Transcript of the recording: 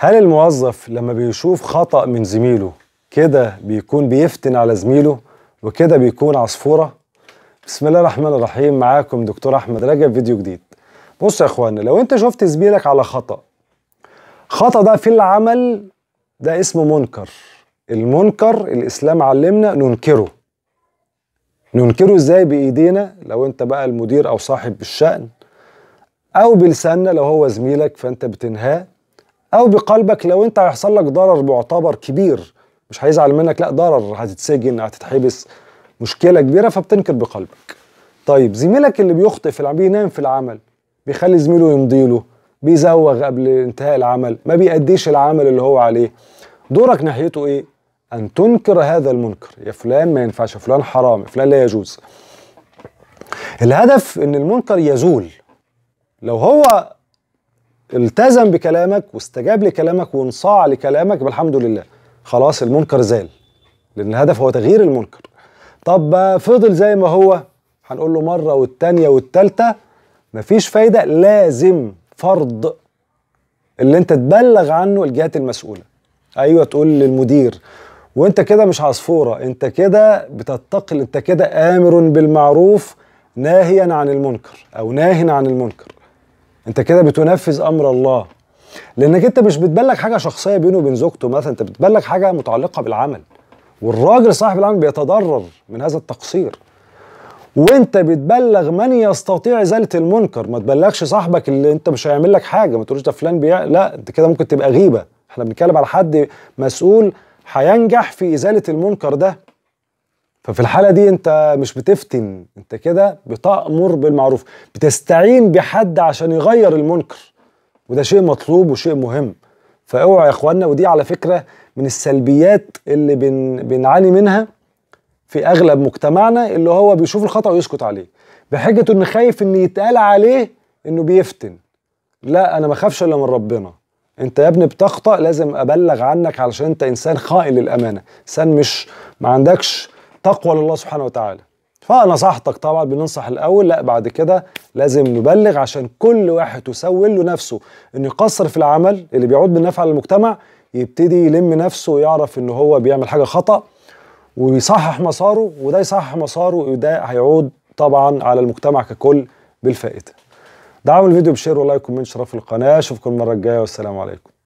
هل الموظف لما بيشوف خطأ من زميله كده بيكون بيفتن على زميله وكده بيكون عصفورة؟ بسم الله الرحمن الرحيم معاكم دكتور أحمد رجب فيديو جديد بص يا إخوانا لو أنت شفت زميلك على خطأ خطأ ده في العمل ده اسمه منكر المنكر الإسلام علمنا ننكره ننكره إزاي بإيدينا لو أنت بقى المدير أو صاحب الشأن أو بلساننا لو هو زميلك فأنت بتنهاه او بقلبك لو انت هيحصل لك ضرر معتبر كبير مش هيزعل منك لا ضرر هتتسجن هتتحبس مشكله كبيره فبتنكر بقلبك طيب زميلك اللي بيخطئ في العمل بينام في العمل بيخلي زميله يمضي له بيزوغ قبل انتهاء العمل ما بيأديش العمل اللي هو عليه دورك ناحيته ايه ان تنكر هذا المنكر يا فلان ما ينفعش فلان حرام فلان لا يجوز الهدف ان المنكر يزول لو هو التزم بكلامك واستجاب لكلامك وانصاع لكلامك بالحمد لله خلاص المنكر زال لان الهدف هو تغيير المنكر طب فضل زي ما هو هنقول له مره والثانيه والثالثه مفيش فايده لازم فرض اللي انت تبلغ عنه الجهات المسؤوله ايوه تقول للمدير وانت كده مش عصفوره انت كده بتتقل انت كده امر بالمعروف ناهيا عن المنكر او ناهن عن المنكر انت كده بتنفذ امر الله لانك انت مش بتبلغ حاجه شخصيه بينه وبين زوجته مثلا انت بتبلغ حاجه متعلقه بالعمل والراجل صاحب العمل بيتضرر من هذا التقصير وانت بتبلغ من يستطيع ازاله المنكر ما تبلغش صاحبك اللي انت مش هيعمل لك حاجه ما تقولوش ده فلان بيع لا انت كده ممكن تبقى غيبه احنا بنتكلم على حد مسؤول هينجح في ازاله المنكر ده ففي الحالة دي انت مش بتفتن انت كده بتأمر بالمعروف بتستعين بحد عشان يغير المنكر وده شيء مطلوب وشيء مهم فاوعى يا اخوانا ودي على فكرة من السلبيات اللي بن بنعاني منها في اغلب مجتمعنا اللي هو بيشوف الخطأ ويسكت عليه بحجة ان خايف ان يتقال عليه انه بيفتن لا انا ما خافش الا من ربنا انت يا ابني بتخطأ لازم ابلغ عنك علشان انت انسان خائن للامانة انسان مش ما عندكش تقوى لله سبحانه وتعالى فنصحتك طبعا بننصح الاول لا بعد كده لازم نبلغ عشان كل واحد يسول له نفسه انه يقصر في العمل اللي بيعود بالنفع للمجتمع يبتدي يلم نفسه ويعرف ان هو بيعمل حاجه خطا ويصحح مساره وده يصحح مساره وده هيعود طبعا على المجتمع ككل بالفائده دعموا الفيديو بشير ولايك وكومنت شرف القناه اشوفكم المره الجايه والسلام عليكم